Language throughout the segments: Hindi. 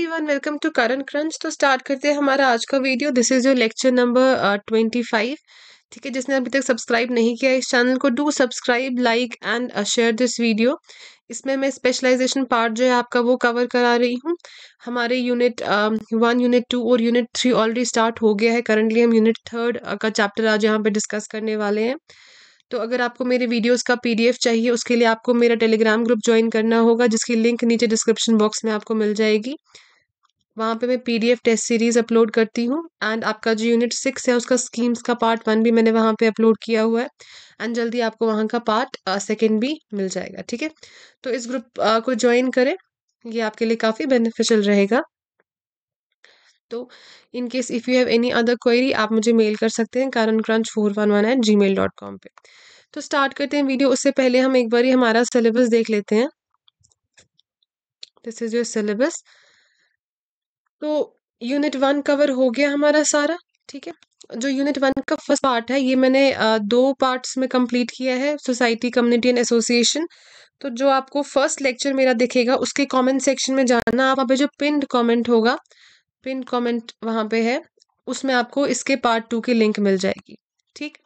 Everyone welcome to current crunch तो स्टार्ट करते हैं हमारा आज का video this is your lecture number twenty five ठीक है जिसने अभी तक सब्सक्राइब नहीं किया इस चैनल को do subscribe like and share this video इसमें मैं स्पेशलाइजेशन पार्ट जो है आपका वो कवर करा रही हूँ हमारे यूनिट वन यूनिट टू और यूनिट थ्री ऑलरेडी स्टार्ट हो गया है करंटली हम यूनिट थर्ड uh, का चैप्टर आज यहाँ पर डिस्कस करने वाले हैं तो अगर आपको मेरे वीडियोस का पीडीएफ चाहिए उसके लिए आपको मेरा टेलीग्राम ग्रुप ज्वाइन करना होगा जिसकी लिंक नीचे डिस्क्रिप्शन बॉक्स में आपको मिल जाएगी वहाँ पे मैं पीडीएफ टेस्ट सीरीज़ अपलोड करती हूँ एंड आपका जो यूनिट सिक्स है उसका स्कीम्स का पार्ट वन भी मैंने वहाँ पे अपलोड किया हुआ है एंड जल्दी आपको वहाँ का पार्ट सेकेंड uh, भी मिल जाएगा ठीक है तो इस ग्रुप uh, को ज्वाइन करें ये आपके लिए काफ़ी बेनिफिशियल रहेगा तो in case if you have any other query आप मुझे मेल कर सकते हैं current crunch four one one at G mail dot com पर तो स्टार्ट करते हैं वीडियो उससे पहले हम एक बार हमारा सिलेबस देख लेते हैं दिस इज़ योर सिलेबस तो यूनिट वन कवर हो गया हमारा सारा ठीक है जो यूनिट वन का फर्स्ट पार्ट है ये मैंने दो पार्ट्स में कंप्लीट किया है सोसाइटी कम्युनिटी एंड एसोसिएशन तो जो आपको फर्स्ट लेक्चर मेरा दिखेगा उसके कमेंट सेक्शन में जाना आप वहाँ पे जो पिंड कमेंट होगा पिंड कमेंट वहाँ पे है उसमें आपको इसके पार्ट टू की लिंक मिल जाएगी ठीक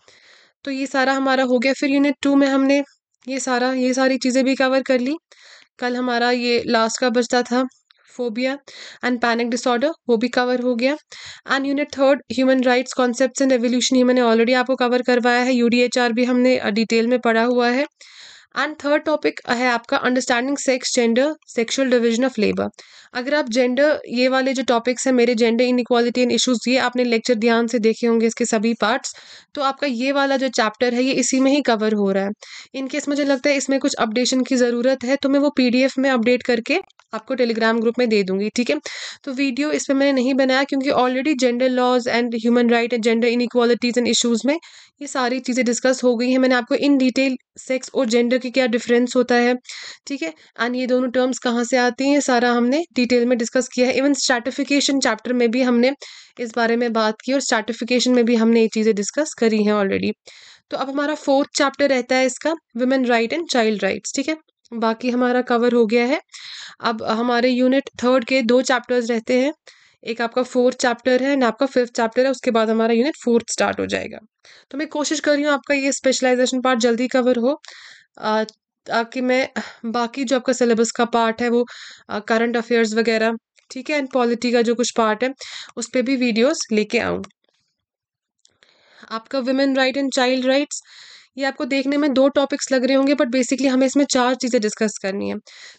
तो ये सारा हमारा हो गया फिर यूनिट टू में हमने ये सारा ये सारी चीज़ें भी कवर कर ली कल हमारा ये लास्ट का बचता था फोबिया एंड पैनिक डिसऑर्डर वो भी कवर हो गया and unit third human rights concept and revolution ही मैंने ऑलरेडी आपको कवर करवाया है यू भी हमने डिटेल में पढ़ा हुआ है एंड थर्ड टॉपिक है आपका understanding sex gender sexual division of labour अगर आप जेंडर ये वाले जो टॉपिक्स हैं मेरे जेंडर इनक्वालिटी एंड इशूज़ ये आपने लेक्चर ध्यान से देखे होंगे इसके सभी पार्ट्स तो आपका ये वाला जो चैप्टर है ये इसी में ही कवर हो रहा है इनकेस मुझे लगता है इसमें कुछ अपडेशन की ज़रूरत है तो मैं वो पी में अपडेट करके आपको टेलीग्राम ग्रुप में दे दूंगी ठीक है तो वीडियो इस पर मैंने नहीं बनाया क्योंकि already gender laws and human right and gender inequalities and issues में ये सारी चीज़ें डिस्कस हो गई हैं मैंने आपको इन डिटेल सेक्स और जेंडर की क्या डिफरेंस होता है ठीक है एंड ये दोनों टर्म्स कहाँ से आती हैं सारा हमने डिटेल में डिस्कस किया है इवन स्टार्टिफिकेशन चैप्टर में भी हमने इस बारे में बात की और स्टार्टिफिकेशन में भी हमने ये चीज़ें डिस्कस करी हैं ऑलरेडी तो अब हमारा फोर्थ चैप्टर रहता है इसका women right and child rights ठीक है बाकी हमारा कवर हो गया है अब हमारे यूनिट थर्ड के दो चैप्टर्स रहते हैं एक आपका फोर्थ चैप्टर है ना आपका फिफ्थ चैप्टर है उसके बाद हमारा यूनिट फोर्थ स्टार्ट हो जाएगा तो मैं कोशिश कर रही हूँ आपका ये स्पेशलाइजेशन पार्ट जल्दी कवर हो ताकि मैं बाकी जो आपका सिलेबस का पार्ट है वो करंट अफेयर्स वगैरह ठीक है एंड पॉलिटी का जो कुछ पार्ट है उस पर भी वीडियोज लेके आऊँ आपका women right and child rights ये आपको देखने में दो टॉपिक्स लग रहे होंगे बट बेसिकली हमें इसमें चार चीज़ें डिस्कस करनी है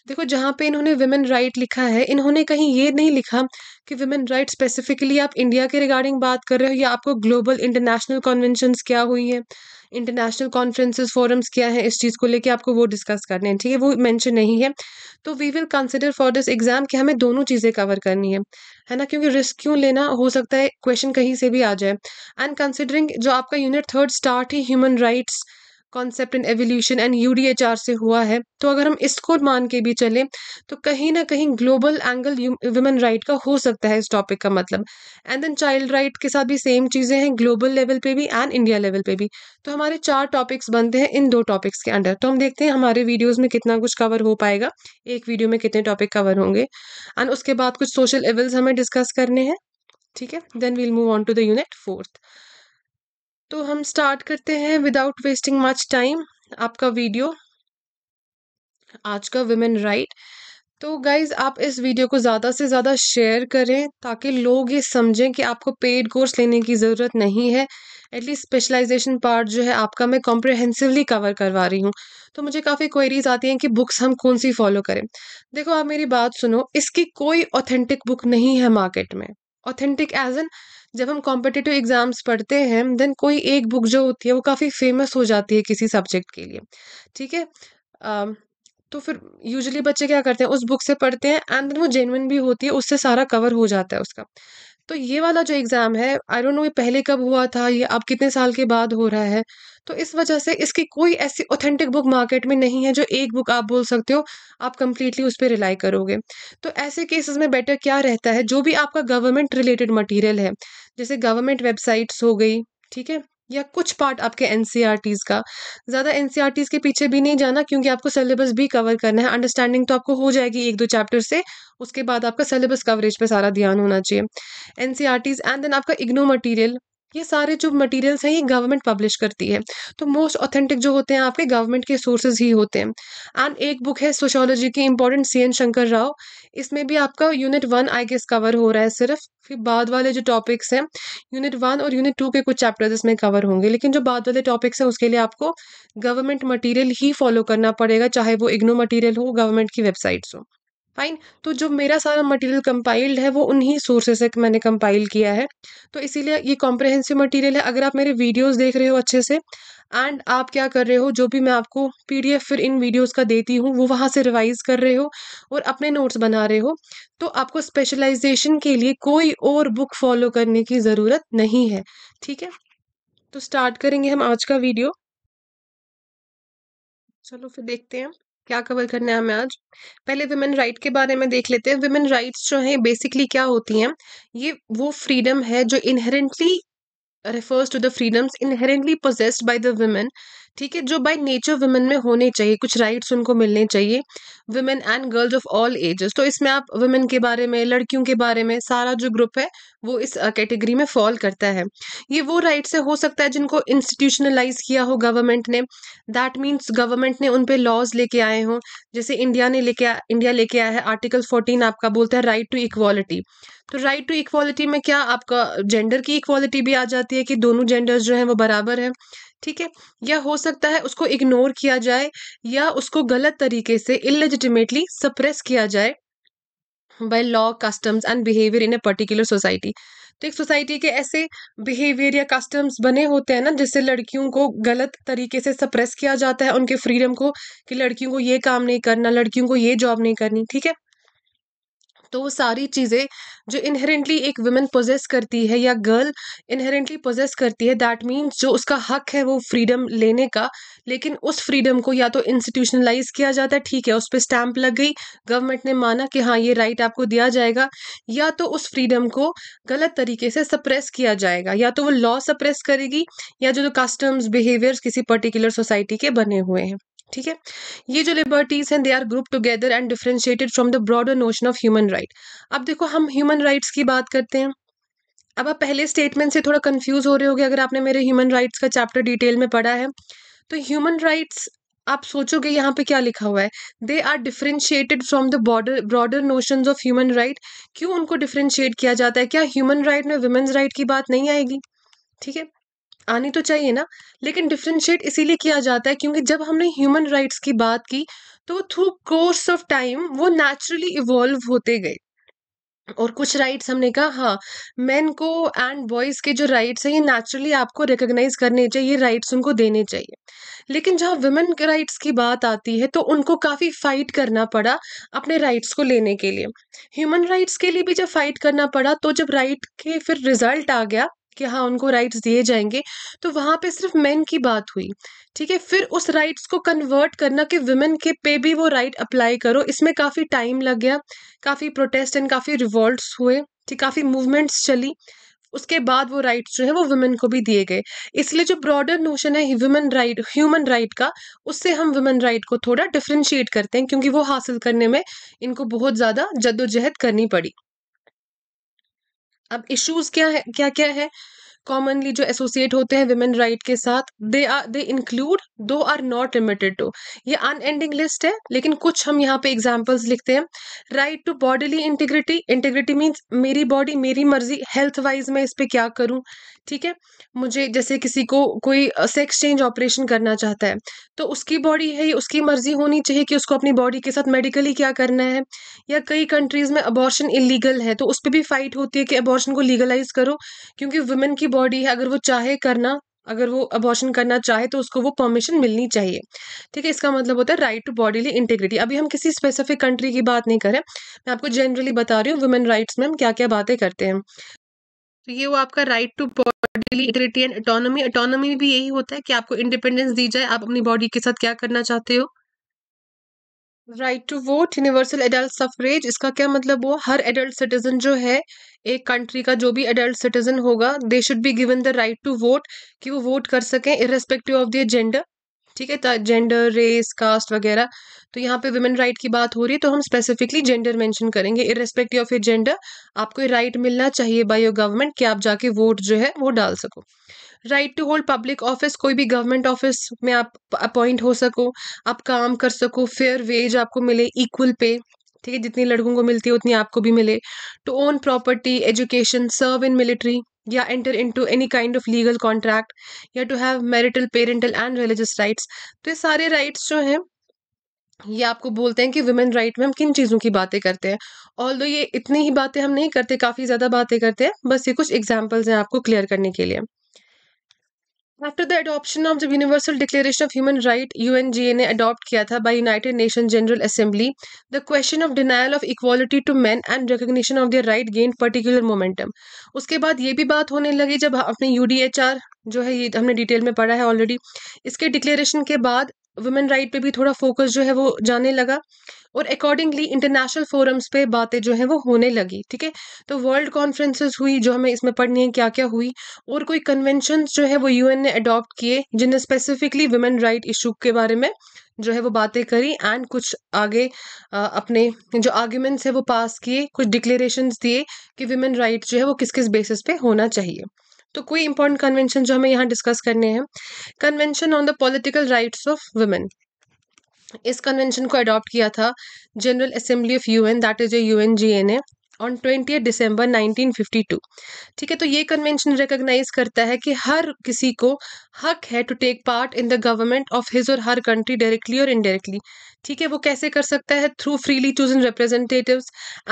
देखो जहाँ पे इन्होंने वुमेन राइट लिखा है इन्होंने कहीं ये नहीं लिखा कि वुमेन राइट स्पेसिफिकली आप इंडिया के रिगार्डिंग बात कर रहे हो या आपको ग्लोबल इंटरनेशनल कन्वेंशंस क्या हुई हैं इंटरनेशनल कॉन्फ्रेंसेज फोरम्स क्या है इस चीज़ को लेके आपको वो डिस्कस करने हैं ठीक है वो मेंशन नहीं है तो we will consider for this exam कि हमें दोनों चीज़ें कवर करनी है है ना क्योंकि रिस्क क्यों लेना हो सकता है क्वेश्चन कहीं से भी आ जाए एंड कंसिडरिंग जो आपका यूनिट थर्ड स्टार्ट ही human rights concept in evolution and UDHR से हुआ है तो अगर हम इसको मान के भी चले तो कहीं ना कहीं ग्लोबल एंगल वुमेन राइट का हो सकता है इस टॉपिक का मतलब एंड देन चाइल्ड राइट के साथ भी सेम चीज़ें हैं ग्लोबल लेवल पे भी एंड इंडिया लेवल पे भी तो हमारे चार टॉपिक्स बनते हैं इन दो टॉपिक्स के अंडर तो हम देखते हैं हमारे वीडियोज़ में कितना कुछ कवर हो पाएगा एक वीडियो में कितने टॉपिक कवर होंगे एंड उसके बाद कुछ सोशल एवल्स हमें डिस्कस करने हैं ठीक है then we'll move on to the unit fourth तो हम स्टार्ट करते हैं विदाउट वेस्टिंग मच टाइम आपका वीडियो आज का वुमेन राइट तो गाइज आप इस वीडियो को ज़्यादा से ज़्यादा शेयर करें ताकि लोग ये समझें कि आपको पेड कोर्स लेने की ज़रूरत नहीं है एटलीस्ट स्पेशलाइजेशन पार्ट जो है आपका मैं कॉम्प्रिहेंसिवली कवर करवा रही हूँ तो मुझे काफ़ी क्वेरीज आती हैं कि बुक्स हम कौन सी फॉलो करें देखो आप मेरी बात सुनो इसकी कोई ऑथेंटिक बुक नहीं है मार्केट में ऑथेंटिक एज एन जब हम कॉम्पिटेटिव एग्जाम्स पढ़ते हैं देन कोई एक बुक जो होती है वो काफ़ी फेमस हो जाती है किसी सब्जेक्ट के लिए ठीक है तो फिर यूजली बच्चे क्या करते हैं उस बुक से पढ़ते हैं एंड देन वो जेनविन भी होती है उससे सारा कवर हो जाता है उसका तो ये वाला जो एग्ज़ाम है आई डोंट नो ये पहले कब हुआ था ये अब कितने साल के बाद हो रहा है तो इस वजह से इसकी कोई ऐसी ऑथेंटिक बुक मार्केट में नहीं है जो एक बुक आप बोल सकते हो आप कंप्लीटली उस पर रिलाई करोगे तो ऐसे केसेस में बेटर क्या रहता है जो भी आपका गवर्नमेंट रिलेटेड मटेरियल है जैसे गवर्नमेंट वेबसाइट्स हो गई ठीक है या कुछ पार्ट आपके एन e का ज़्यादा एन e के पीछे भी नहीं जाना क्योंकि आपको सिलेबस भी कवर करना है अंडरस्टैंडिंग तो आपको हो जाएगी एक दो चैप्टर से उसके बाद आपका सिलेबस कवरेज पे सारा ध्यान होना चाहिए एन एंड देन आपका इग्नो मटेरियल ये सारे जो मटेरियल्स हैं ये गवर्नमेंट पब्लिश करती है तो मोस्ट ऑथेंटिक जो होते हैं आपके गवर्नमेंट के सोर्सेज ही होते हैं एंड एक बुक है सोशोलॉजी की important C N Shankar Rao इसमें भी आपका unit one I guess cover हो रहा है सिर्फ फिर बाद वाले जो टॉपिक्स हैं यूनिट वन और यूनिट टू के कुछ चैप्टर्स इसमें कवर होंगे लेकिन जो बाद वाले टॉपिक्स हैं उसके लिए आपको गवर्नमेंट मटेरियल ही फॉलो करना पड़ेगा चाहे वो इग्नो मटेरियल हो गवर्नमेंट की वेबसाइट्स हो फाइन तो जो मेरा सारा मटेरियल कंपाइल्ड है वो उन्हीं सोर्सेज से मैंने कंपाइल किया है तो इसीलिए ये कॉम्प्रहेंसिव मटेरियल है अगर आप मेरे वीडियोस देख रहे हो अच्छे से एंड आप क्या कर रहे हो जो भी मैं आपको पीडीएफ फिर इन वीडियोस का देती हूँ वो वहाँ से रिवाइज कर रहे हो और अपने नोट्स बना रहे हो तो आपको स्पेशलाइजेशन के लिए कोई और बुक फॉलो करने की ज़रूरत नहीं है ठीक है तो स्टार्ट करेंगे हम आज का वीडियो चलो फिर देखते हैं क्या कवर करने हैं हमें आज पहले वुमेन राइट के बारे में देख लेते हैं वुमेन राइट्स जो हैं बेसिकली क्या होती हैं ये वो फ्रीडम है जो inherently refers to the freedoms inherently possessed by the women ठीक है जो बाय नेचर वुमेन में होने चाहिए कुछ राइट्स उनको मिलने चाहिए women and girls of all ages तो इसमें आप वुमेन के बारे में लड़कियों के बारे में सारा जो ग्रुप है वो इस कैटेगरी में फॉल करता है ये वो राइट्स से हो सकता है जिनको इंस्टीट्यूशनलाइज किया हो गवर्नमेंट ने दैट मीन्स गवर्नमेंट ने उन पर लॉज लेके आए हों जैसे इंडिया ने लेके इंडिया लेके आया है आर्टिकल फोर्टीन आपका बोलता है राइट टू इक्वालिटी तो राइट टू इक्वालिटी में क्या आपका जेंडर की इक्वालिटी भी आ जाती है कि दोनों जेंडर्स जो हैं वो बराबर हैं ठीक है या हो सकता है उसको इग्नोर किया जाए या उसको गलत तरीके से इलेजिटिमेटली सप्रेस किया जाए by law customs and behaviour in a particular society तो एक सोसाइटी के ऐसे बिहेवियर या कस्टम्स बने होते हैं ना जिससे लड़कियों को गलत तरीके से सप्रेस किया जाता है उनके फ्रीडम को कि लड़कियों को ये काम नहीं करना लड़कियों को ये जॉब नहीं करनी ठीक है तो वो सारी चीज़ें जो इनहेरेंटली एक वुमेन पोजेस करती है या गर्ल इनहेरेंटली पोजेस करती है दैट मीन्स जो उसका हक है वो फ्रीडम लेने का लेकिन उस फ्रीडम को या तो इंस्टीट्यूशनलाइज किया जाता है ठीक है उस पर स्टैंप लग गई गवर्नमेंट ने माना कि हाँ ये राइट आपको दिया जाएगा या तो उस फ्रीडम को गलत तरीके से सप्रेस किया जाएगा या तो वो लॉ सप्रेस करेगी या जो, जो कस्टम्स बिहेवियर्स किसी पर्टिकुलर सोसाइटी के बने हुए हैं ठीक है ये जो लिबर्टीज हैं they are group together and differentiated from the broader notion of human right अब देखो हम ह्यूमन राइट्स की बात करते हैं अब आप पहले स्टेटमेंट से थोड़ा कंफ्यूज हो रहे हो अगर आपने मेरे ह्यूमन राइट्स का चैप्टर डिटेल में पढ़ा है तो ह्यूमन राइट्स आप सोचोगे यहाँ पे क्या लिखा हुआ है they are differentiated from the border broader notion of human right क्यों उनको डिफ्रेंशिएट किया जाता है क्या ह्यूमन राइट right में वुमेन्स राइट right की बात नहीं आएगी ठीक है आनी तो चाहिए ना लेकिन डिफ्रेंशिएट इसीलिए किया जाता है क्योंकि जब हमने ह्यूमन राइट्स की बात की तो थ्रू कोर्स ऑफ टाइम वो नेचुरली इवॉल्व होते गए और कुछ राइट्स हमने कहा हाँ मेन को एंड बॉयज़ के जो राइट्स हैं ये नेचुरली आपको रिकोगनाइज करने चाहिए राइट्स उनको देने चाहिए लेकिन जहाँ वुमेन के राइट्स की बात आती है तो उनको काफ़ी फाइट करना पड़ा अपने राइट्स को लेने के लिए ह्यूमन राइट्स के लिए भी जब फाइट करना पड़ा तो जब राइट के फिर रिजल्ट आ गया कि हाँ उनको राइट्स दिए जाएंगे तो वहाँ पे सिर्फ मेन की बात हुई ठीक है फिर उस राइट्स को कन्वर्ट करना कि वुमेन के पे भी वो राइट अप्लाई करो इसमें काफ़ी टाइम लग गया काफ़ी प्रोटेस्ट एंड काफ़ी रिवॉल्ट्स हुए ठीक काफ़ी मूवमेंट्स चली उसके बाद वो राइट्स जो है वो वुमेन को भी दिए गए इसलिए जो ब्रॉडर नोशन है वुमेन राइट ह्यूमन राइट का उससे हम वुमेन राइट को थोड़ा डिफ्रेंशिएट करते हैं क्योंकि वो हासिल करने में इनको बहुत ज़्यादा जद्दोजहद करनी पड़ी अब इश्यूज क्या है क्या क्या है कॉमनली जो एसोसिएट होते हैं वुमेन राइट के साथ they are they include do are not limited to ये अनएंडिंग लिस्ट है लेकिन कुछ हम यहाँ पे एग्जाम्पल्स लिखते हैं right to bodily integrity integrity means मेरी बॉडी मेरी मर्जी हेल्थ वाइज मैं इस पर क्या करूँ ठीक है मुझे जैसे किसी को कोई सेक्स चेंज ऑपरेशन करना चाहता है तो उसकी बॉडी है उसकी मर्जी होनी चाहिए कि उसको अपनी बॉडी के साथ मेडिकली क्या करना है या कई कंट्रीज़ में अबॉर्शन इलीगल है तो उस पर भी फाइट होती है कि अबॉर्शन को लीगलाइज करो क्योंकि वुमेन की बॉडी है अगर वो चाहे करना अगर वो अबॉर्शन करना चाहे तो उसको वो परमिशन मिलनी चाहिए ठीक है इसका मतलब होता है राइट टू बॉडीली इंटीग्रिटी अभी हम किसी स्पेसिफिक कंट्री की बात नहीं करें मैं आपको जनरली बता रही हूँ वुमेन राइट्स में हम क्या क्या बातें करते हैं तो ये वो आपका right to bodily integrity and autonomy autonomy भी यही होता है कि आपको इंडिपेंडेंस दी जाए आप अपनी बॉडी के साथ क्या करना चाहते हो right to vote universal adult suffrage इसका क्या मतलब हुआ हर एडल्ट सिटीजन जो है एक कंट्री का जो भी एडल्ट सिटीजन होगा they should be given the right to vote कि वो वोट कर सकें इरेस्पेक्टिव ऑफ दियर जेंडर ठीक है जेंडर रेस कास्ट वगैरह तो यहाँ पे वुमेन राइट की बात हो रही है तो हम स्पेसिफिकली जेंडर मेंशन करेंगे इरेस्पेक्टिव ऑफ ए जेंडर आपको ये राइट मिलना चाहिए बाय योर गवर्नमेंट कि आप जाके वोट जो है वो डाल सको right to hold public office कोई भी गवर्नमेंट ऑफिस में आप अपॉइंट हो सको आप काम कर सको फेयर वेज आपको मिले इक्वल पे ठीक है जितनी लड़कों को मिलती है उतनी आपको भी मिले to own property education serve in military या enter into any kind of legal contract या to have marital parental and religious rights तो ये सारे राइट्स जो हैं ये आपको बोलते हैं कि वुमेन राइट में हम किन चीज़ों की बातें करते हैं ऑल दो ये इतनी ही बातें हम नहीं करते काफ़ी ज़्यादा बातें करते हैं बस ये कुछ एग्जाम्पल्स हैं आपको क्लियर करने के लिए after the adoption of the universal declaration of human right U ने अडॉप्ट किया था by United Nation General Assembly the question of denial of equality to man and recognition of their right gain particular momentum उसके बाद ये भी बात होने लगी जब अपने यू डी एच आर जो है ये हमने डिटेल में पढ़ा है ऑलरेडी इसके डिक्लेरेशन के बाद वुमेन राइट पर भी थोड़ा फोकस जो है वो जाने लगा और अकॉर्डिंगली इंटरनेशनल फोरम्स पे बातें जो हैं वो होने लगी ठीक है तो वर्ल्ड कॉन्फ्रेंसेस हुई जो हमें इसमें पढ़नी है क्या क्या हुई और कोई कन्वेंशन जो है वो यूएन ने अडॉप्ट किए जिन्हें स्पेसिफिकली वुमेन राइट इशू के बारे में जो है वो बातें करी एंड कुछ आगे आ, अपने जो आर्ग्यूमेंट्स है वो पास किए कुछ डिक्लेरेशन दिए कि वुमेन राइट जो है वो किस किस बेसिस पे होना चाहिए तो कोई इंपॉर्टेंट कन्वेंशन जो हमें यहाँ डिस्कस करने हैं convention on the political rights of women इस कन्वेंशन को अडॉप्ट किया था General Assembly of UN that is a UN GNA on twenty December 1952 ठीक है तो ये कन्वेंशन रिकोगनाइज करता है कि हर किसी को हक है to take part in the government of his और हर कंट्री डायरेक्टली और इनडायरेक्टली ठीक है वो कैसे कर सकता है through freely chosen representative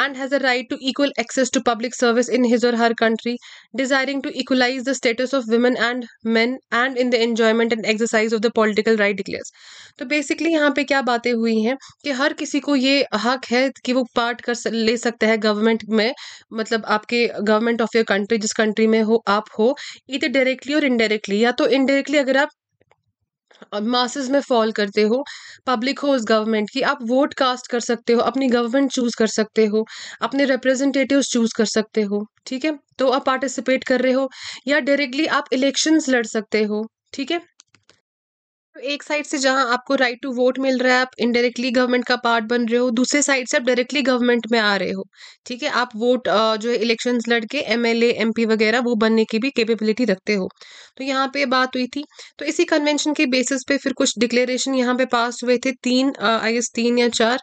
and has a right to equal access to public service in his और her country desiring to equalize the status of women and men and in the enjoyment and exercise of the political right declares तो बेसिकली यहाँ पे क्या बातें हुई हैं कि हर किसी को ये हक है कि वो पार्ट कर ले सकता है गवर्नमेंट में मतलब आपके गवर्नमेंट ऑफ योर कंट्री जिस कंट्री में हो आप हो इधर डायरेक्टली और इनडायरेक्टली या तो इनडायरेक्टली अगर आप मासेस में फॉल करते हो पब्लिक हो उस गवर्नमेंट की आप वोट कास्ट कर सकते हो अपनी गवर्नमेंट चूज कर सकते हो अपने रिप्रेजेंटेटिव चूज कर सकते हो ठीक है तो आप पार्टिसिपेट कर रहे हो या डायरेक्टली आप इलेक्शंस लड़ सकते हो ठीक है तो एक साइड से जहां आपको राइट टू वोट मिल रहा है आप इनडायरेक्टली गवर्नमेंट का पार्ट बन रहे हो दूसरे साइड से आप डायरेक्टली गवर्नमेंट में आ रहे हो ठीक है आप वोट जो है इलेक्शन लड़के एमएलए एम एल वगैरह वो बनने की भी कैपेबिलिटी रखते हो तो यहाँ पे बात हुई थी तो इसी कन्वेंशन के बेसिस पे फिर कुछ डिक्लेरेशन यहाँ पे पास हुए थे तीन आई एस तीन या चार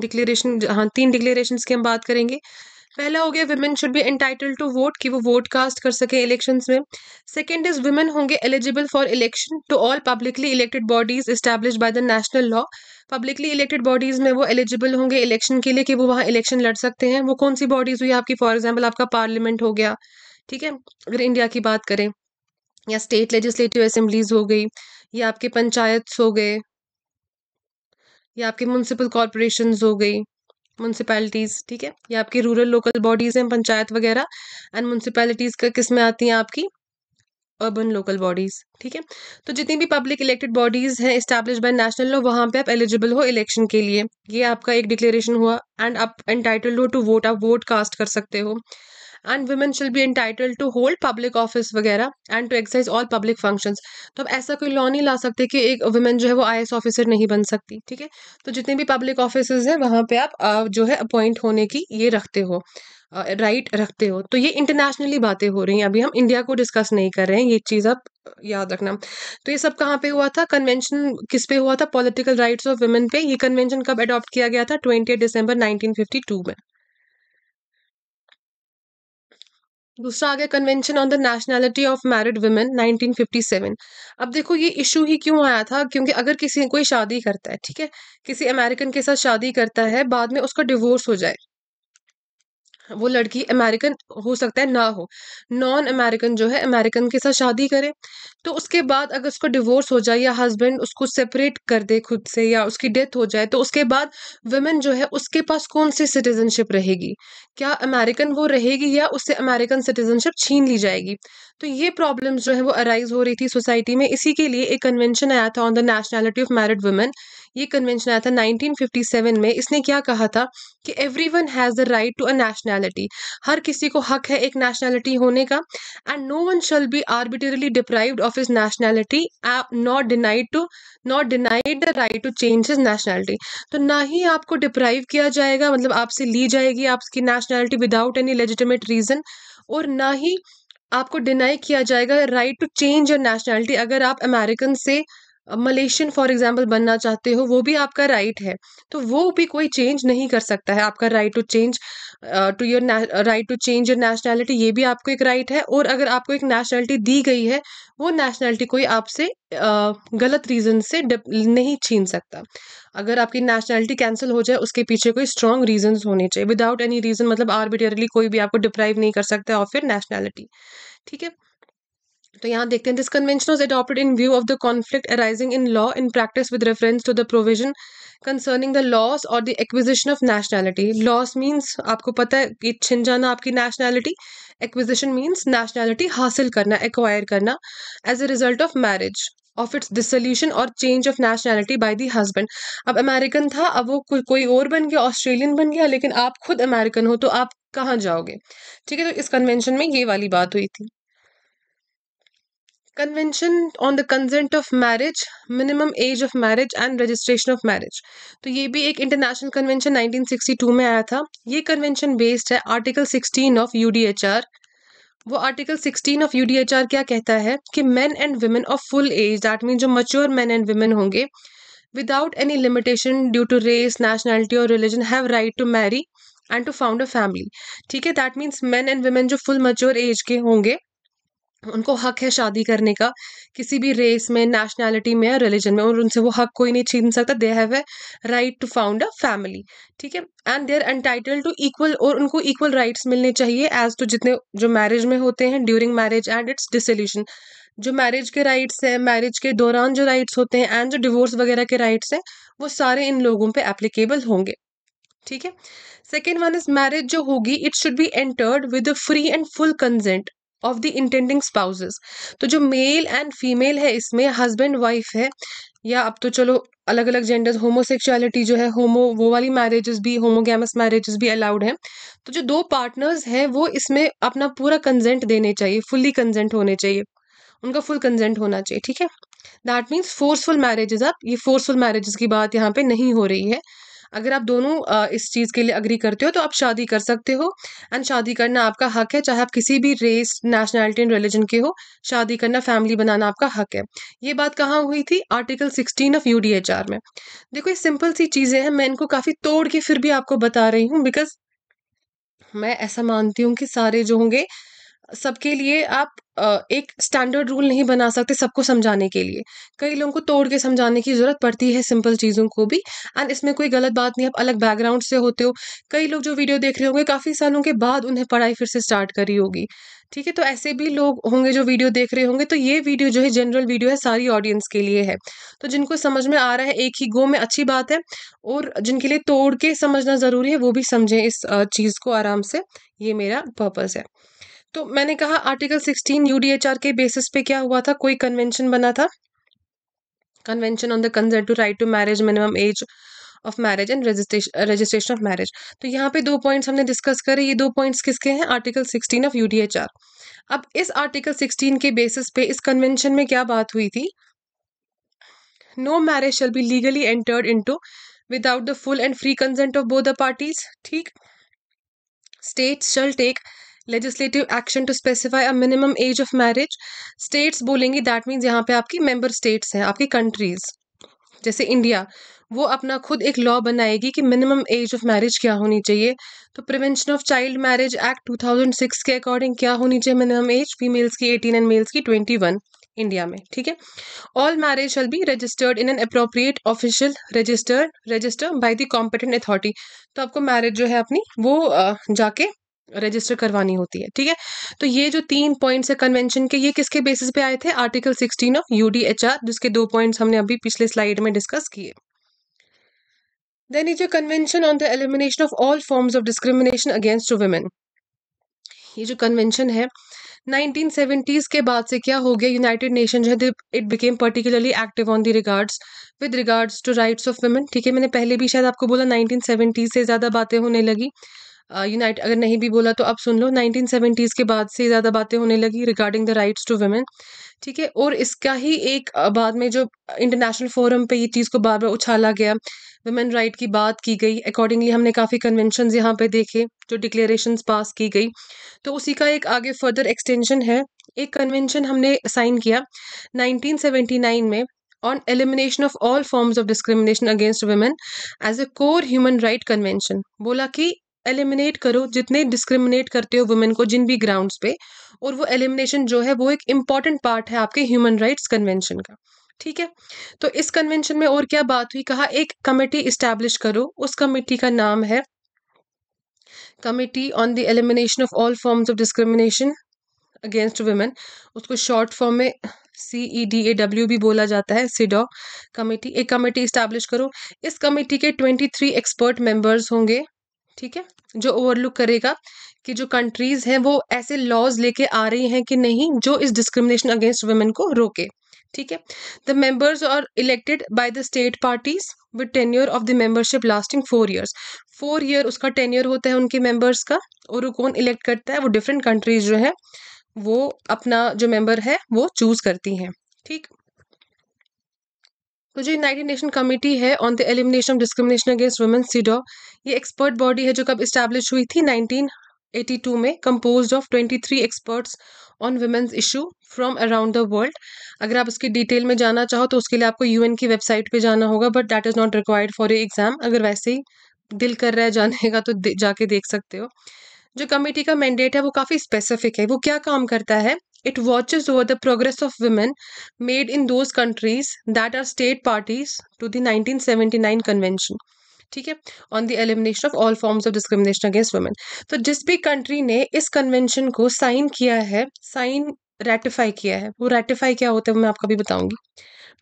डिक्लेरेशन हाँ तीन डिक्लेरेशन की हम बात करेंगे पहला हो गया women should be entitle to vote कि वो वोट कास्ट कर सके इलेक्शन में सेकेंड इज वुमेन होंगे eligible for election to all publicly elected bodies establish by the national law publicly elected bodies में वो एलिजिबल होंगे इलेक्शन के लिए कि वो वहाँ इलेक्शन लड़ सकते हैं वो कौन सी बॉडीज़ हुई आपकी फॉर एग्जाम्पल आपका पार्लियामेंट हो गया ठीक है अगर इंडिया की बात करें या स्टेट लेजिस्लेटिव असेंबलीज हो गई या आपके पंचायत हो गए या आपके म्यूनसिपल कॉरपोरेशन हो गई म्यूनसिपैलिटीज़ ठीक है ये आपकी रूरल लोकल बॉडीज़ हैं पंचायत वगैरह एंड म्यूनसिपैलिटीज़ का किस में आती हैं आपकी अर्बन लोकल बॉडीज़ ठीक है तो जितनी भी पब्लिक इलेक्टेड बॉडीज़ हैं इस्टेब्लिश बाय नेशनल लो वहाँ पे आप एलिजिबल हो इलेक्शन के लिए ये आपका एक डिक्लेरेशन हुआ एंड आप एंटाइटल्ड हो टू वोट आप वोट कास्ट कर सकते हो and women shall be entitle to hold public office वगैरह and to exercise all public function तो अब ऐसा कोई लॉ नहीं ला सकते कि एक वुमेन जो है वो आई ऑफिसर नहीं बन सकती ठीक है तो जितने भी पब्लिक ऑफिस हैं वहाँ पे आप जो है अपॉइंट होने की ये रखते हो राइट right रखते हो तो ये इंटरनेशनली बातें हो रही हैं अभी हम इंडिया को डिस्कस नहीं कर रहे हैं ये चीज़ आप याद रखना तो ये सब कहाँ पे हुआ था कन्वेंशन किस पे हुआ था पॉलिटिकल राइट्स ऑफ वुमेन पे ये कन्वेंशन कब अडॉप्ट किया गया था ट्वेंटी दिसंबर 1952 में दूसरा आ गया convention on the nationality of married women 1957 अब देखो ये इशू ही क्यों आया था क्योंकि अगर किसी कोई शादी करता है ठीक है किसी अमेरिकन के साथ शादी करता है बाद में उसका डिवोर्स हो जाए वो लड़की अमेरिकन हो सकता है ना हो नॉन अमेरिकन जो है अमेरिकन के साथ शादी करे तो उसके बाद अगर उसका डिवोर्स हो जाए या हस्बैंड उसको सेपरेट कर दे खुद से या उसकी डेथ हो जाए तो उसके बाद वुमेन जो है उसके पास कौन सी सिटीजनशिप रहेगी क्या अमेरिकन वो रहेगी या उससे अमेरिकन सिटीजनशिप छीन ली जाएगी तो ये प्रॉब्लम्स जो है वो अराइज हो रही थी सोसाइटी में इसी के लिए एक कन्वेंशन आया था on the nationality of married women ये कन्वेंशन आया था 1957 में इसने क्या कहा था कि everyone has the right to a nationality हर किसी को हक है एक नेशनैलिटी होने का and no one shall be arbitrarily deprived of his nationality not denied to not denied the right to change his nationality तो ना ही आपको डिप्राइव किया जाएगा मतलब आपसे ली जाएगी आपकी nationality without any legitimate reason और ना ही आपको डिनाई किया जाएगा right to change your nationality अगर आप अमेरिकन से मलेशियन फॉर एग्जाम्पल बनना चाहते हो वो भी आपका राइट है तो वो भी कोई चेंज नहीं कर सकता है आपका right to change to your right to change your nationality ये भी आपको एक राइट है और अगर आपको एक नेशनैलिटी दी गई है वो नेशनैलिटी कोई आपसे uh, गलत रीज़न से नहीं छीन सकता अगर आपकी नेशनैलिटी कैंसिल हो जाए उसके पीछे कोई स्ट्रॉन्ग रीजन होने चाहिए विदाउट एनी रीज़न मतलब आर्बिटरली कोई भी आपको डिप्राइव नहीं कर सकता ऑफ योर नेशनैलिटी ठीक है तो यहाँ देखते हैं this convention was adopted in view of the conflict arising in law in practice with reference to the provision concerning the loss और the acquisition of nationality loss means आपको पता है कि छिन जाना आपकी नेशनैलिटी एक्विजिशन मीन्स नेशनैलिटी हासिल करना एक्वायर करना as a result of marriage of its dissolution और change of nationality by the husband अब अमेरिकन था अब वो को, कोई और बन गया ऑस्ट्रेलियन बन गया लेकिन आप खुद अमेरिकन हो तो आप कहाँ जाओगे ठीक है तो इस कन्वेंशन में ये वाली बात हुई थी convention on the consent of marriage minimum age of marriage and registration of marriage तो ये भी एक इंटरनेशनल कन्वेंशन 1962 में आया था ये कन्वेंशन बेस्ड है आर्टिकल 16 ऑफ यू वो आर्टिकल 16 ऑफ यू क्या कहता है कि men and women of full age that mean जो मच्योर मेन एंड वुमेन होंगे without any limitation due to race nationality और religion have right to marry and to found a family ठीक है that means man and women जो फुल मच्योर एज के होंगे उनको हक है शादी करने का किसी भी रेस में नेशनैलिटी में या रिलीजन में और उनसे वो हक कोई नहीं छीन सकता they have a right to found a family ठीक है and they are entitle to equal और उनको इक्वल राइट्स मिलने चाहिए एज टू जितने जो मैरिज में होते हैं during marriage and its dissolution जो मैरिज के राइट्स हैं मैरिज के दौरान जो राइट्स होते हैं एंड जो डिवोर्स वगैरह के राइट्स हैं वो सारे इन लोगों पर एप्लीकेबल होंगे ठीक है सेकेंड वन इज मैरिज जो होगी it should be entered with free and full consent of the intending spouses तो जो मेल एंड फीमेल है इसमें हस्बैंड वाइफ है या अब तो चलो अलग अलग जेंडर्स होमोसेक्सुअलिटी जो है होमो वो वाली मैरिजेस भी होमोगेमस मैरिजेस भी अलाउड हैं तो जो दो पार्टनर्स हैं वो इसमें अपना पूरा कंजेंट देने चाहिए फुल्ली कंजेंट होने चाहिए उनका फुल कंजेंट होना चाहिए ठीक है दैट मीन्स फोर्सफुल मैरिजेज आप ये फोर्सफुल मैरिजेस की बात यहाँ पे नहीं हो रही है अगर आप दोनों इस चीज़ के लिए अग्री करते हो तो आप शादी कर सकते हो एंड शादी करना आपका हक है चाहे आप किसी भी रेस नेशनैलिटी एंड रिलीजन के हो शादी करना फैमिली बनाना आपका हक है ये बात कहाँ हुई थी आर्टिकल सिक्सटीन ऑफ यू में देखो ये सिंपल सी चीज़ें हैं मैं इनको काफ़ी तोड़ के फिर भी आपको बता रही हूँ बिकॉज मैं ऐसा मानती हूँ कि सारे जो होंगे सबके लिए आप एक स्टैंडर्ड रूल नहीं बना सकते सबको समझाने के लिए कई लोगों को तोड़ के समझाने की ज़रूरत पड़ती है सिंपल चीज़ों को भी एंड इसमें कोई गलत बात नहीं आप अलग बैकग्राउंड से होते हो कई लोग जो वीडियो देख रहे होंगे काफ़ी सालों के बाद उन्हें पढ़ाई फिर से स्टार्ट करी होगी ठीक है तो ऐसे भी लोग होंगे जो वीडियो देख रहे होंगे तो ये वीडियो जो है जनरल वीडियो है सारी ऑडियंस के लिए है तो जिनको समझ में आ रहा है एक ही गो में अच्छी बात है और जिनके लिए तोड़ के समझना ज़रूरी है वो भी समझें इस चीज़ को आराम से ये मेरा पर्पज़ है तो मैंने कहा आर्टिकल सिक्सटीन यूडीएचआर के बेसिस पे क्या हुआ था कोई कन्वेंशन बना था convention on the consent to right to marriage minimum age of marriage and registration of marriage तो यहाँ पे दो पॉइंट्स हमने डिस्कस करे ये दो पॉइंट्स किसके हैं आर्टिकल सिक्सटीन ऑफ यूडीएचआर अब इस आर्टिकल सिक्सटीन के बेसिस पे इस कन्वेंशन में क्या बात हुई थी no marriage shall be legally entered into without the full and free consent of both the parties ठीक state shall take legislative action to specify a minimum age of marriage states बोलेंगी दैट मीन्स यहाँ पे आपकी मेंबर स्टेट्स हैं आपकी कंट्रीज जैसे इंडिया वो अपना खुद एक लॉ बनाएगी कि मिनिमम एज ऑफ मैरिज क्या होनी चाहिए तो prevention of child marriage act 2006 के अकॉर्डिंग क्या होनी चाहिए मिनिमम एज फीमेल्स की 18 एंड मेल्स की 21 इंडिया में ठीक है all marriage shall be registered in an appropriate official registered register by the competent authority तो आपको मैरिज जो है अपनी वो जाके रजिस्टर करवानी होती है ठीक है तो ये जो तीन पॉइंट्स है कन्वेंशन के ये किसके बेसिस पे आए थे आर्टिकल 16 ऑफ यूडीएचआर जिसके दो पॉइंट्स हमने अभी पिछले स्लाइड में डिस्कस किए then is convention on the elimination of all forms of discrimination against women ये जो कन्वेंशन है 1970s के बाद से क्या हो गया यूनाइटेड नेशन जो है it became particularly active on the regards with regards to rights of women ठीक है मैंने पहले भी शायद आपको बोला 1970s से ज़्यादा बातें होने लगी यूनाइट अगर नहीं भी बोला तो आप सुन लो नाइनटीन सेवेंटीज़ के बाद से ज़्यादा बातें होने लगी regarding the rights to women ठीक है और इसका ही एक बाद में जो इंटरनेशनल फोरम पे ये चीज़ को बार बार उछाला गया वुमेन राइट की बात की गई अकॉर्डिंगली हमने काफ़ी कन्वेंशन यहाँ पे देखे जो डिक्लेरेशन पास की गई तो उसी का एक आगे फर्दर एक्सटेंशन है एक कन्वेंशन हमने साइन किया 1979 में on elimination of all forms of discrimination against women as a core human right convention बोला कि एलिमिनेट करो जितने डिस्क्रिमिनेट करते हो वुमेन को जिन भी ग्राउंड्स पे और वो एलिमिनेशन जो है वो एक इम्पॉर्टेंट पार्ट है आपके ह्यूमन राइट्स कन्वेंशन का ठीक है तो इस कन्वेंशन में और क्या बात हुई कहा एक कमेटी इस्टेब्लिश करो उस कमेटी का नाम है committee on the elimination of all forms of discrimination against women उसको शॉर्ट फॉर्म में C E D A W भी बोला जाता है सिडो कमेटी एक कमेटी इस्टेब्लिश करो इस कमेटी के ट्वेंटी थ्री एक्सपर्ट मेंबर्स होंगे ठीक है जो ओवरलुक करेगा कि जो कंट्रीज़ हैं वो ऐसे लॉज लेके आ रही हैं कि नहीं जो इस डिस्क्रिमिनेशन अगेंस्ट वुमेन को रोके ठीक है the members are elected by the state parties with tenure of the membership lasting four years four year उसका टेन्योर होता है उनके मेंबर्स का और वो कौन इलेक्ट करता है वो डिफरेंट कंट्रीज जो है वो अपना जो मेंबर है वो चूज़ करती हैं ठीक तो जो यूनाइटेड नेशन कमेटी है on the elimination of discrimination against women CEDAW ये एक्सपर्ट बॉडी है जो कब इस्टेब्लिश हुई थी 1982 में compose of 23 experts on women's issue from around the world अगर आप उसकी डिटेल में जाना चाहो तो उसके लिए आपको एन की वेबसाइट पर जाना होगा but that is not required for a exam अगर वैसे ही दिल कर रहा है जाने का तो जाके देख सकते हो जो कमेटी का मैंडेट है वो काफ़ी स्पेसिफिक है वो क्या काम करता है It watches over the progress of women made in those countries that are state parties to the 1979 convention. ठीक है on the elimination of all forms of discrimination against women तो जिस भी कंट्री ने इस कन्वेंशन को साइन किया है साइन रेटिफाई किया है वो रेटिफाई क्या होता है वो मैं आपको भी बताऊंगी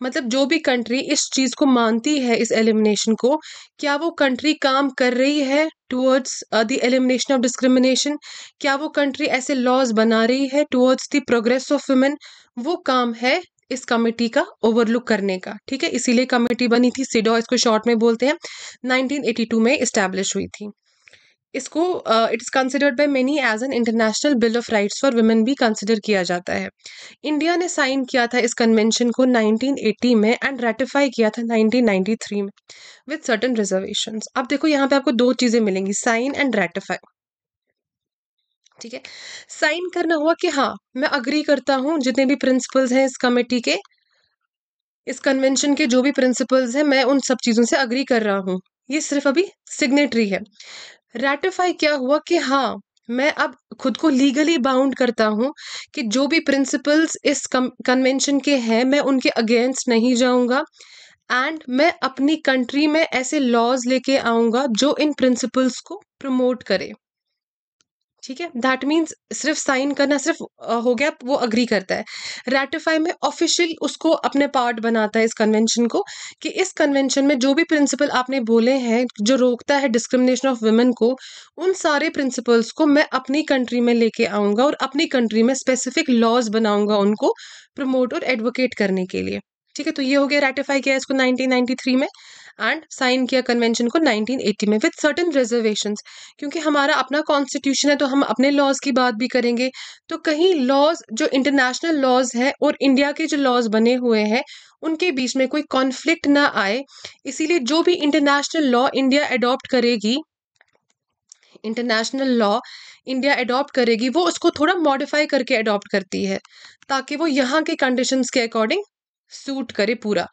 मतलब जो भी कंट्री इस चीज़ को मानती है इस एलिमिनेशन को क्या वो कंट्री काम कर रही है towards the elimination of discrimination क्या वो कंट्री ऐसे लॉज बना रही है towards the progress of women वो काम है इस कमेटी का ओवरलुक करने का ठीक है इसीलिए कमेटी बनी थी सिडो इसको शॉर्ट में बोलते हैं 1982 में इस्टेब्लिश हुई थी इसको it is considered by many as an international bill of rights for women भी कंसिडर किया जाता है इंडिया ने साइन किया था इस कन्वेंशन को 1980 में एंड रेटिफाई किया था 1993 में विद सर्टन रिजर्वेशन अब देखो यहाँ पे आपको दो चीज़ें मिलेंगी साइन एंड रेटिफाई ठीक है साइन करना हुआ कि हाँ मैं अग्री करता हूँ जितने भी प्रिंसिपल्स हैं इस कमेटी के इस कन्वेंशन के जो भी प्रिंसिपल्स हैं मैं उन सब चीज़ों से अग्री कर रहा हूँ ये सिर्फ अभी सिग्नेटरी है रेटिफाई क्या हुआ कि हाँ मैं अब खुद को लीगली बाउंड करता हूँ कि जो भी प्रिंसिपल्स इस कन्वेंशन के हैं मैं उनके अगेंस्ट नहीं जाऊँगा एंड मैं अपनी कंट्री में ऐसे लॉज लेके आऊँगा जो इन प्रिंसिपल्स को प्रमोट करे ठीक है दैट मीन्स सिर्फ साइन करना सिर्फ हो गया वो अग्री करता है रेटिफाई में ऑफिशियल उसको अपने पार्ट बनाता है इस कन्वेंशन को कि इस कन्वेंशन में जो भी प्रिंसिपल आपने बोले हैं जो रोकता है डिस्क्रिमिनेशन ऑफ वुमेन को उन सारे प्रिंसिपल्स को मैं अपनी कंट्री में लेके आऊँगा और अपनी कंट्री में स्पेसिफिक लॉज बनाऊँगा उनको प्रमोट और एडवोकेट करने के लिए ठीक है तो ये हो गया रेटिफाई किया इसको नाइनटीन में एंड साइन किया कन्वेंशन को 1980 में विद सर्टन रिजर्वेशन क्योंकि हमारा अपना कॉन्स्टिट्यूशन है तो हम अपने लॉज की बात भी करेंगे तो कहीं लॉज जो इंटरनेशनल लॉज है और इंडिया के जो लॉज बने हुए हैं उनके बीच में कोई कॉन्फ्लिक्ट ना आए इसीलिए जो भी इंटरनेशनल लॉ इंडिया एडॉप्ट करेगी इंटरनेशनल लॉ इंडिया एडॉप्ट करेगी वो उसको थोड़ा मॉडिफाई करके अडॉप्ट करती है ताकि वो यहाँ के कंडीशंस के अकॉर्डिंग सूट करे पूरा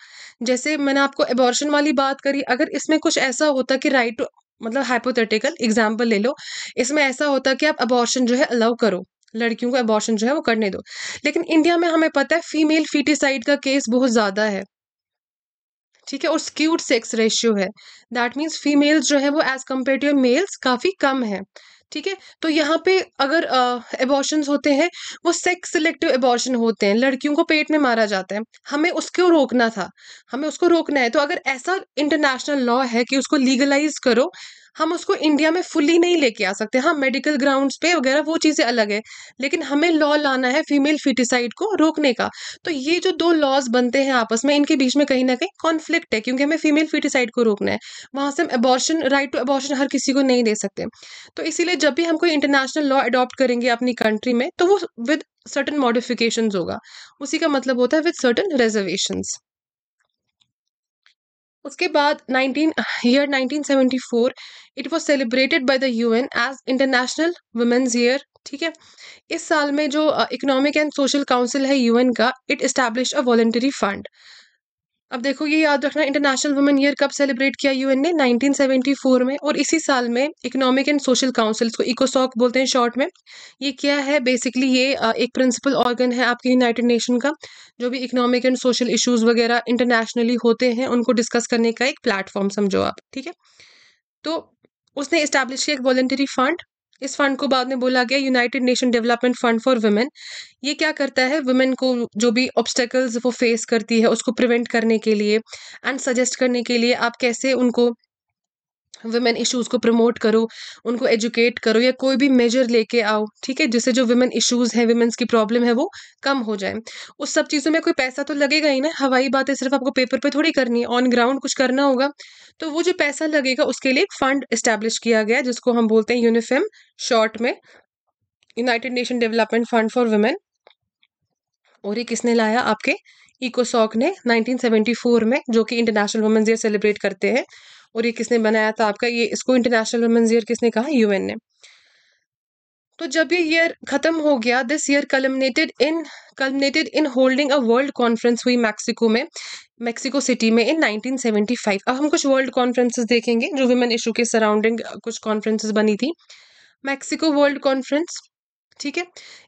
जैसे मैंने आपको एबॉर्शन वाली बात करी अगर इसमें कुछ ऐसा होता कि राइट मतलब हाइपोथेटिकल एग्जाम्पल ले लो इसमें ऐसा होता कि आप अबॉर्शन जो है अलाउ करो लड़कियों को अबॉर्शन जो है वो करने दो लेकिन इंडिया में हमें पता है फीमेल फीटिसाइड का केस बहुत ज़्यादा है ठीक है और स्क्यूड सेक्स रेशियो है दैट मीन्स फीमेल्स जो है वो एज कम्पेयर टू मेल्स काफ़ी कम है ठीक है तो यहाँ पे अगर एबॉर्शन होते हैं वो सेक्स सिलेक्टिव एबॉर्शन होते हैं लड़कियों को पेट में मारा जाता है हमें उसको रोकना था हमें उसको रोकना है तो अगर ऐसा इंटरनेशनल लॉ है कि उसको लीगलाइज करो हम उसको इंडिया में फुली नहीं लेके आ सकते हाँ मेडिकल ग्राउंड्स पे वगैरह वो चीज़ें अलग है लेकिन हमें लॉ लाना है फीमेल फिटिसाइड को रोकने का तो ये जो दो लॉज बनते हैं आपस में इनके बीच में कहीं ना कहीं कॉन्फ्लिक्ट है क्योंकि हमें फीमेल फिटिसाइड को रोकना है वहाँ से हम एबॉर्शन राइट टू एबॉर्शन हर किसी को नहीं दे सकते तो इसीलिए जब भी हम कोई इंटरनेशनल लॉ अडॉप्ट करेंगे अपनी कंट्री में तो वो विद सर्टन मॉडिफिकेशन होगा उसी का मतलब होता है विद सर्टन रिजर्वेशंस उसके बाद 19 year 1974 it was celebrated by the UN as international women's year ठीक है इस साल में जो इकोनॉमिक एंड सोशल काउंसिल है यूएन का it establish a voluntary fund अब देखो ये याद रखना इंटरनेशनल वुमेन ईयर कब सेलिब्रेट किया यूएन ने 1974 में और इसी साल में इकोनॉमिक एंड सोशल काउंसिल को इकोसॉक बोलते हैं शॉर्ट में ये क्या है बेसिकली ये एक प्रिंसिपल ऑर्गन है आपके यूनाइटेड नेशन का जो भी इकोनॉमिक एंड सोशल इशूज वगैरह इंटरनेशनली होते हैं उनको डिस्कस करने का एक प्लेटफॉर्म समझो आप ठीक है तो उसने इस्टेब्लिश किया एक वॉलेंटरी फंड इस फंड को बाद में बोला गया United Nation development fund for women ये क्या करता है वुमेन को जो भी ऑब्स्टेकल्स वो फेस करती है उसको प्रिवेंट करने के लिए एंड सजेस्ट करने के लिए आप कैसे उनको वुमेन इश्यूज़ को प्रमोट करो उनको एजुकेट करो या कोई भी मेजर लेके आओ ठीक है जिससे जो वुमेन इश्यूज़ हैं वुमेन्स की प्रॉब्लम है वो कम हो जाए उस सब चीज़ों में कोई पैसा तो लगेगा ही ना हवाई बातें सिर्फ आपको पेपर पर पे थोड़ी करनी है ऑन ग्राउंड कुछ करना होगा तो वो जो पैसा लगेगा उसके लिए एक फंड इस्टेब्लिश किया गया जिसको हम बोलते हैं यूनिफेम शॉर्ट में United Nation development fund for women और ये किसने लाया आपके इकोसॉक ने 1974 में जो कि इंटरनेशनल वुमेंस डे सेलिब्रेट करते हैं और ये किसने बनाया था आपका ये इसको इंटरनेशनल वुमेंस ईयर किसने कहा यूएन ने तो जब ये ईयर खत्म हो गया this year culminated in culminated in holding a world conference हुई मैक्सिको में मैक्सिको सिटी में इन 1975 अब हम कुछ वर्ल्ड कॉन्फ्रेंसेस देखेंगे जो वुमेन इशू के सराउंडिंग कुछ कॉन्फ्रेंसेस बनी थी मैक्सिको वर्ल्ड कॉन्फ्रेंस ठीक है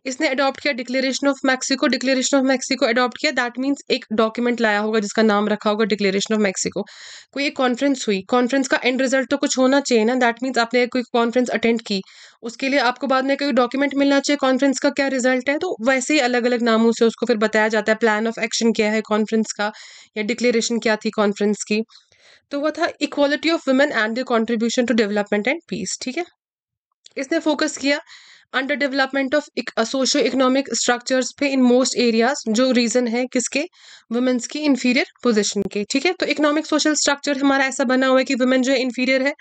इसने अडॉप्ट किया declaration of Mexico declaration of Mexico adopt किया दैट मीन्स एक डॉक्यूमेंट लाया होगा जिसका नाम रखा होगा डिक्लेरेशन ऑफ मैक्सिको कोई एक कॉन्फ्रेंस हुई कॉन्फ्रेंस का एंड रिजल्ट तो कुछ होना चाहिए ना दैट मीन्स आपने कोई कॉन्फ्रेंस अटेंड की उसके लिए आपको बाद में कोई डॉक्यूमेंट मिलना चाहिए कॉन्फ्रेंस का क्या रिजल्ट है तो वैसे ही अलग अलग नामों से उसको फिर बताया जाता है प्लान ऑफ एक्शन क्या है कॉन्फ्रेंस का या डिक्लेरेशन क्या थी कॉन्फ्रेंस की तो वह था equality of women and the contribution to development and peace ठीक है इसने फोकस किया under development of socio economic structures पे इन मोस्ट एरियाज जो रीज़न है किसके वुमेन्स की इन्फीरियर पोजिशन के ठीक है तो इकोनॉमिक सोशल स्ट्रक्चर हमारा ऐसा बना हुआ है कि वुमेन जो है इन्फीरियर है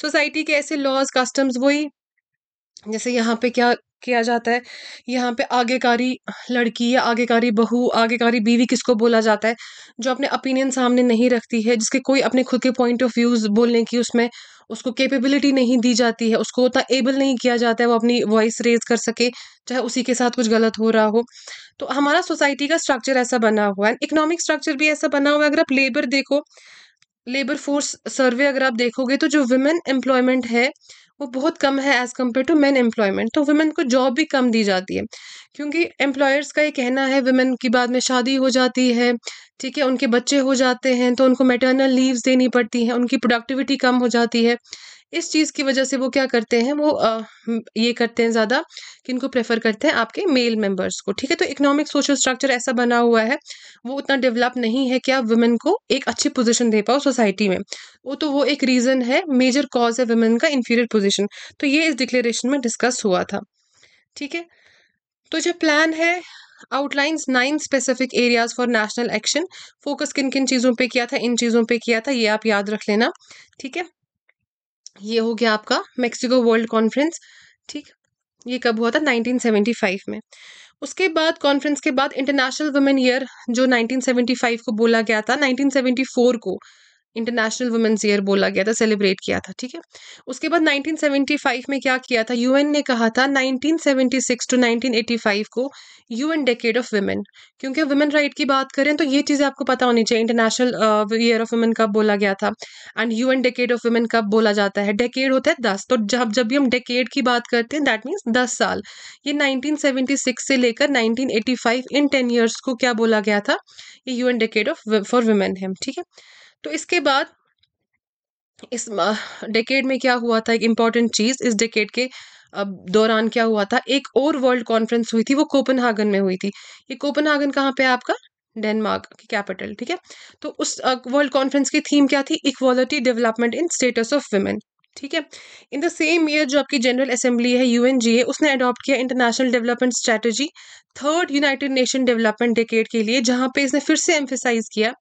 सोसाइटी के ऐसे लॉज कस्टम्स वही जैसे यहाँ पे क्या किया जाता है यहाँ पे आगेकारी लड़की या आगेकारी बहू आगेकारी बीवी किसको बोला जाता है जो अपने ओपिनियन सामने नहीं रखती है जिसके कोई अपने खुद के पॉइंट ऑफ व्यूज़ बोलने की उसमें उसको कैपेबिलिटी नहीं दी जाती है उसको उतना एबल नहीं किया जाता है वो अपनी वॉइस रेज कर सके चाहे उसी के साथ कुछ गलत हो रहा हो तो हमारा सोसाइटी का स्ट्रक्चर ऐसा बना हुआ है इकोनॉमिक स्ट्रक्चर भी ऐसा बना हुआ है अगर आप लेबर देखो लेबर फोर्स सर्वे अगर आप देखोगे तो जो वुमेन एम्प्लॉयमेंट है वो बहुत कम है as compare to man employment तो वुमेन को जॉब भी कम दी जाती है क्योंकि एम्प्लॉयर्स का ये कहना है वुमेन की बाद में शादी हो जाती है ठीक है उनके बच्चे हो जाते हैं तो उनको मेटर्नल लीव्स देनी पड़ती हैं उनकी प्रोडक्टिविटी कम हो जाती है इस चीज़ की वजह से वो क्या करते हैं वो आ, ये करते हैं ज़्यादा किनको प्रेफर करते हैं आपके मेल मेंबर्स को ठीक है तो इकोनॉमिक सोशल स्ट्रक्चर ऐसा बना हुआ है वो उतना डेवलप नहीं है कि आप वुमेन को एक अच्छी पोजिशन दे पाओ सोसाइटी में वो तो वो एक रीज़न है मेजर कॉज है वुमेन का इन्फीरियर पोजिशन तो ये इस डिक्लेरेशन में डिस्कस हुआ था ठीक है तो जो प्लान है outlines nine specific areas for national action focus किन किन चीज़ों पे किया था इन चीज़ों पे किया था ये आप याद रख लेना ठीक है ये हो गया आपका मेक्सिको वर्ल्ड कॉन्फ्रेंस ठीक ये कब हुआ था 1975 में उसके बाद कॉन्फ्रेंस के बाद इंटरनेशनल वुमेन ईयर जो 1975 को बोला गया था 1974 को इंटरनेशनल वुमेंस ईयर बोला गया था सेलिब्रेट किया था ठीक है उसके बाद 1975 में क्या किया था यूएन ने कहा था 1976 टू 1985 को यूएन डेकेड ऑफ वुमेन क्योंकि वुमेन राइट की बात करें तो ये चीज़ें आपको पता होनी चाहिए इंटरनेशनल ईयर ऑफ वुमेन कब बोला गया था and UN decade of women कब बोला जाता है डेकेड होता है दस तो जब जब भी हम डेकेड की बात करते हैं दैट मीन्स दस साल ये 1976 से लेकर 1985 इन टेन ईयर्स को क्या बोला गया था ये an decade of for women है ठीक है तो इसके बाद इस डेकेड में क्या हुआ था एक इम्पॉर्टेंट चीज़ इस डेकेड के दौरान क्या हुआ था एक और वर्ल्ड कॉन्फ्रेंस हुई थी वो कोपनहागन में हुई थी ये कोपनहागन कहाँ पे आपका डेनमार्क की कैपिटल ठीक है तो उस वर्ल्ड कॉन्फ्रेंस की थीम क्या थी equality development in status of women ठीक है इन द सेम ईयर जो आपकी जनरल असेंबली है यू ए उसने अडॉप्ट किया international development strategy third United Nation development decade के लिए जहाँ पे इसने फिर से एम्फिसाइज किया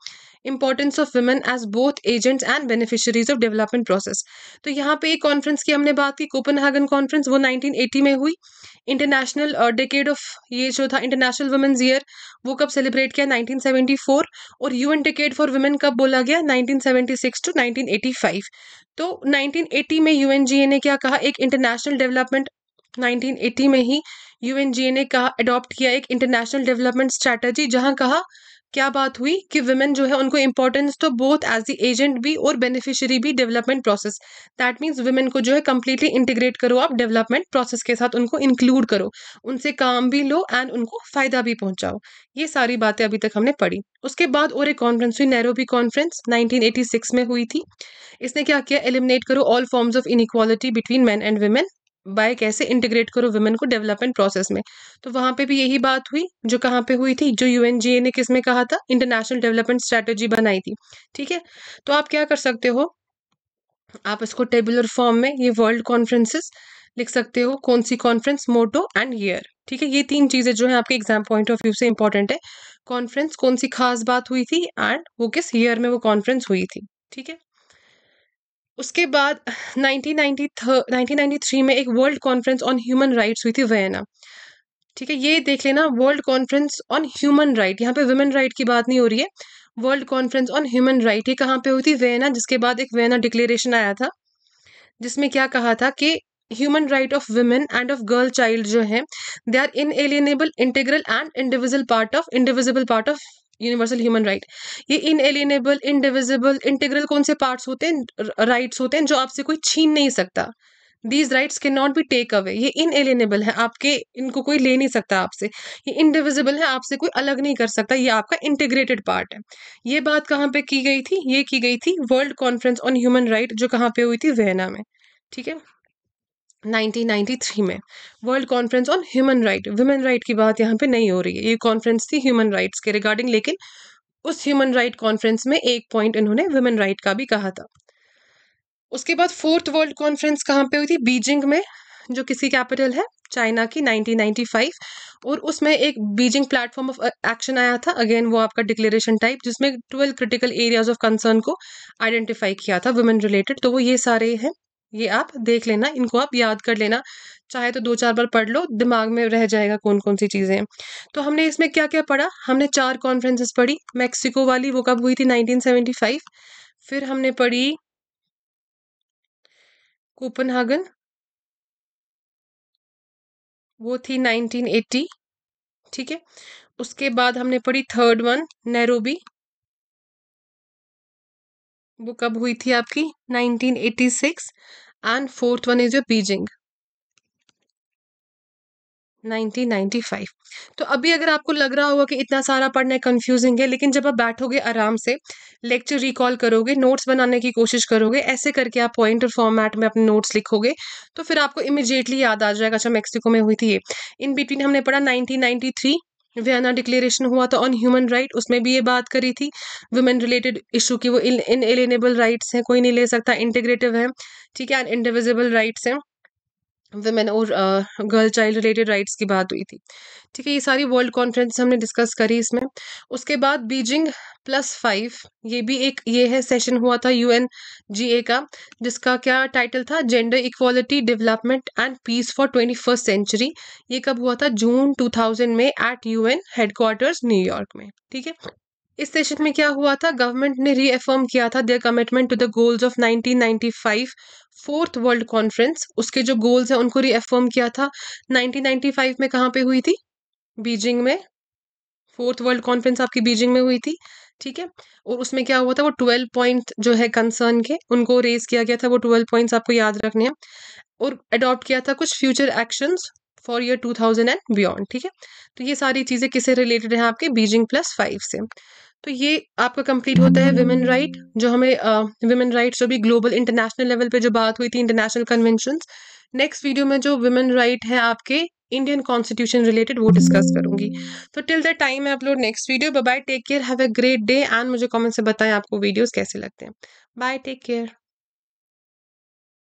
importance of women as both agents and beneficiaries of development process तो यहाँ पे एक कॉन्फ्रेंस की हमने बात की कोपनहागन कॉन्फ्रेंस वो 1980 में हुई इंटरनेशनल डेकेड ऑफ ये जो था इंटरनेशनल वुमेन्स ईयर वो कब सेलिब्रेट किया 1974 और यूएन डेकेड फॉर वुमेन कब बोला गया 1976 टू 1985 तो 1980 में यूएनजीए ने क्या कहा एक इंटरनेशनल डेवलपमेंट 1980 में ही यूएनजीए ने कहा अडॉप्ट किया एक इंटरनेशनल डेवलपमेंट स्ट्रैटेजी जहां कहा क्या बात हुई कि वुमेन जो है उनको इंपॉर्टेंस तो बोथ एज द एजेंट भी और बेनिफिशियरी भी development process that means women को जो है कम्प्लीटली इंटीग्रेट करो आप डेवलपमेंट प्रोसेस के साथ उनको इंक्लूड करो उनसे काम भी लो एंड उनको फ़ायदा भी पहुंचाओ ये सारी बातें अभी तक हमने पढ़ी उसके बाद और एक कॉन्फ्रेंस हुई नैरोबी कॉन्फ्रेंस 1986 में हुई थी इसने क्या किया एलिमिनेट करो all forms of inequality between man and women by कैसे इंटीग्रेट करो वुमेन को डेवलपमेंट प्रोसेस में तो वहां पे भी यही बात हुई जो कहाँ पे हुई थी जो यू ने किस में कहा था इंटरनेशनल डेवलपमेंट स्ट्रेटेजी बनाई थी ठीक है तो आप क्या कर सकते हो आप इसको टेबुलर फॉर्म में ये वर्ल्ड कॉन्फ्रेंसेस लिख सकते हो कौन सी कॉन्फ्रेंस मोटो एंड ईयर ठीक है ये तीन चीज़ें जो है आपके एग्जाम पॉइंट ऑफ व्यू से इंपॉर्टेंट है कॉन्फ्रेंस कौन सी खास बात हुई थी एंड वो किस ईयर में वो कॉन्फ्रेंस हुई थी ठीक है उसके बाद 1993 में एक world conference on human rights हुई थी वेना ठीक है ये देख लेना world conference on human right यहाँ पे वुमेन राइट की बात नहीं हो रही है world conference on human right ये कहाँ पे हुई थी वेना जिसके बाद एक वेना डिक्लेरेशन आया था जिसमें क्या कहा था कि human right of women and of girl child जो है they are inalienable integral and individual part of indivisible part of universal human right ये इन एलिनेबल इनडिविजिबल इंटीग्रल कौन से पार्ट्स होते हैं राइट्स होते हैं जो आपसे कोई छीन नहीं सकता दीज राइट्स के नॉट बी टेक अवे ये इन एलिनेबल है आपके इनको कोई ले नहीं सकता आपसे ये इनडिविजिबल है आपसे कोई अलग नहीं कर सकता ये आपका इंटीग्रेटेड पार्ट है ये बात कहाँ पे की गई थी ये की गई थी world conference on human right जो कहाँ पे हुई थी वेना में ठीक है 1993 में world conference on human right women right की बात यहाँ पे नहीं हो रही है ये कॉन्फ्रेंस थी ह्यूमन राइट्स के रिगार्डिंग लेकिन उस ह्यूमन राइट कॉन्फ्रेंस में एक पॉइंट इन्होंने वुमेन राइट का भी कहा था उसके बाद फोर्थ वर्ल्ड कॉन्फ्रेंस कहाँ पे हुई थी बीजिंग में जो किसी कैपिटल है चाइना की 1995 और उसमें एक बीजिंग प्लेटफॉर्म ऑफ एक्शन आया था अगेन वो आपका डिक्लेरेशन टाइप जिसमें twelve critical areas of concern को आइडेंटिफाई किया था वुमेन रिलेटेड तो वो ये सारे हैं ये आप देख लेना इनको आप याद कर लेना चाहे तो दो चार बार पढ़ लो दिमाग में रह जाएगा कौन कौन सी चीज़ें तो हमने इसमें क्या क्या पढ़ा हमने चार कॉन्फ्रेंसेस पढ़ी मैक्सिको वाली वो कब हुई थी 1975 फिर हमने पढ़ी कोपनहागन वो थी 1980 ठीक है उसके बाद हमने पढ़ी थर्ड वन नैरोबी वो कब हुई थी आपकी 1986 and fourth one is your Beijing 1995 तो अभी अगर आपको लग रहा होगा कि इतना सारा पढ़ना है कंफ्यूजिंग है लेकिन जब आप बैठोगे आराम से लेक्चर रिकॉल करोगे नोट्स बनाने की कोशिश करोगे ऐसे करके आप पॉइंट और फॉर्मेट में अपने नोट्स लिखोगे तो फिर आपको इमिजिएटली याद आ जाएगा अच्छा मैक्सिको में हुई थी ये इन बिटवीन हमने पढ़ा 1993 वियना डिक्लेरेशन हुआ था ऑन ह्यूमन राइट उसमें भी ये बात करी थी वुमेन रिलेटेड इशू की वो इन एलिनेबल राइट्स हैं कोई नहीं ले सकता इंटीग्रेटिव है ठीक है एंड इंडिविजिबल राइट्स हैं वुमेन और गर्ल चाइल्ड रिलेटेड राइट्स की बात हुई थी ठीक है ये सारी वर्ल्ड कॉन्फ्रेंस हमने डिस्कस करी इसमें उसके बाद बीजिंग प्लस फाइव ये भी एक ये है सेशन हुआ था जी ए का जिसका क्या टाइटल था gender equality development and piece for twenty first century ये कब हुआ था जून टू थाउजेंड में eight you N headquarters New York में ठीक है इस सेशन में क्या हुआ था गवर्नमेंट ने रीअफर्म किया था their commitment to the goals of 1995 fourth world conference उसके जो गोल्स हैं उनको रीअफर्म किया था 1995 में कहाँ पे हुई थी बीजिंग में फोर्थ वर्ल्ड कॉन्फ्रेंस आपकी बीजिंग में हुई थी ठीक है और उसमें क्या हुआ था वो ट्वेल्व पॉइंट जो है कंसर्न के उनको रेज किया गया था वो ट्वेल्व पॉइंट्स आपको याद रखने हैं और अडॉप्ट किया था कुछ future actions for year two thousand and beyond ठीक है तो ये सारी चीज़ें किससे रिलेटेड हैं आपके बीजिंग प्लस फाइव से तो ये आपका कंप्लीट होता है वुमेन राइट जो हमें वुमेन राइट्स जो भी ग्लोबल इंटरनेशनल लेवल पे जो बात हुई थी इंटरनेशनल कन्वेंशन नेक्स्ट वीडियो में जो वुमेन राइट है आपके इंडियन कॉन्स्टिट्यूशन रिलेटेड वो डिस्कस करूंगी तो टिल द टाइम मैं upload next video bye take care have a great day and मुझे कमेंट से बताएं आपको वीडियोस कैसे लगते हैं बाय टेक केयर